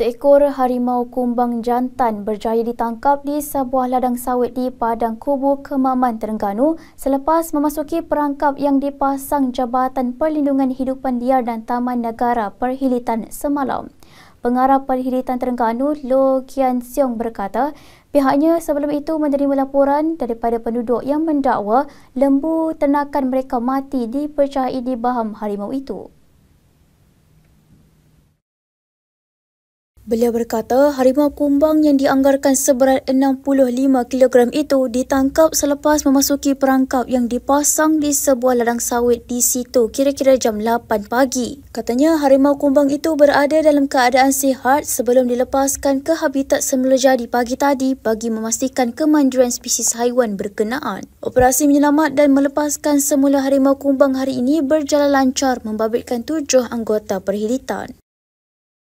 Seekor harimau kumbang jantan berjaya ditangkap di sebuah ladang sawit di Padang Kubu, Kemaman, Terengganu selepas memasuki perangkap yang dipasang Jabatan Perlindungan Hidupan Liar dan Taman Negara Perhilitan semalam. Pengarah Perhilitan Terengganu, Lo Kian Siong berkata, pihaknya sebelum itu menerima laporan daripada penduduk yang mendakwa lembu ternakan mereka mati dipercayai di baham harimau itu. Beliau berkata harimau kumbang yang dianggarkan seberat 65 kg itu ditangkap selepas memasuki perangkap yang dipasang di sebuah ladang sawit di situ kira-kira jam 8 pagi. Katanya harimau kumbang itu berada dalam keadaan sihat sebelum dilepaskan ke habitat semula jadi pagi tadi bagi memastikan kemanjuran spesies haiwan berkenaan. Operasi menyelamat dan melepaskan semula harimau kumbang hari ini berjalan lancar membabitkan tujuh anggota perhilitan.